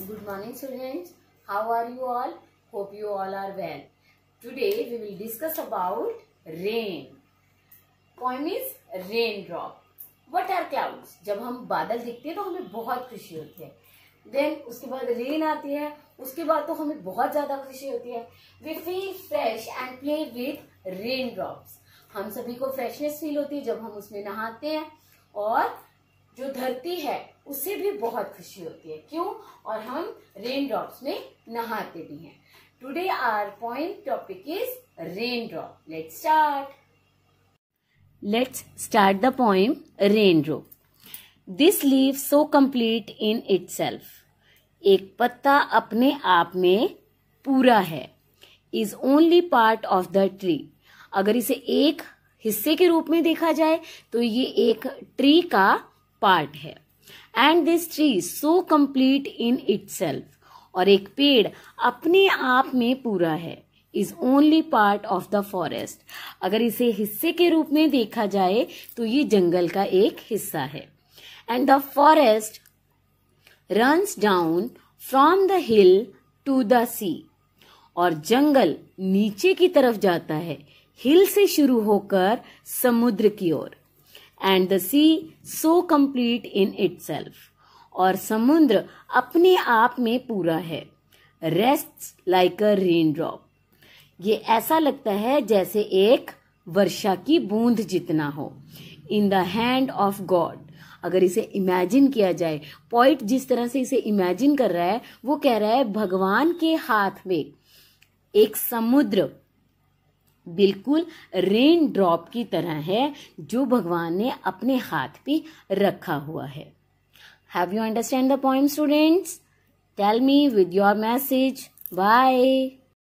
good morning students how are you all hope you all are well today we will discuss about rain point is rain drop what are clouds जब हम बादल देखते हैं तो हमें बहुत खुशी होती है देन उसके बाद रेन आती है उसके बाद तो हमें बहुत ज्यादा खुशी होती है we feel fresh and play with rain drops हम सभी को फ्रेशनेस फील होती है जब हम उसमें नहाते हैं और जो धरती है उसे भी बहुत खुशी होती है क्यों और हम रेन ड्रॉप्स में नहाते भी हैं today are point topic is rain drop let start let's start the poem rain drop this leaf so complete in itself एक पत्ता अपने आप में पूरा है is only part of the tree अगर इसे एक हिस्से के रूप में देखा जाए तो ये एक ट्री का पार्ट है and this tree so complete in it और एक पेड़ अपने आप में पूरा है is only part of the forest अगर इसे हिस्से के रूप में देखा जाए तो ये जंगल का एक हिस्सा है and the forest runs down from the hill to the sea और जंगल नीचे की तरफ जाता है हिल से शुरू होकर समुद्र की ओर and the sea so complete in itself और समुद्र अपने आप में पूरा है rest like a rain drop ये ऐसा लगता है जैसे एक वर्षा की बूंद जितना हो in the hand of God अगर इसे इमेजिन किया जाए पॉइंट जिस तरह से इसे इमेजिन कर रहा है वो कह रहा है भगवान के हाथ में एक समुद्र बिल्कुल रेन ड्रॉप की तरह है जो भगवान ने अपने हाथ पे रखा हुआ है have you understand the point students tell me with your message bye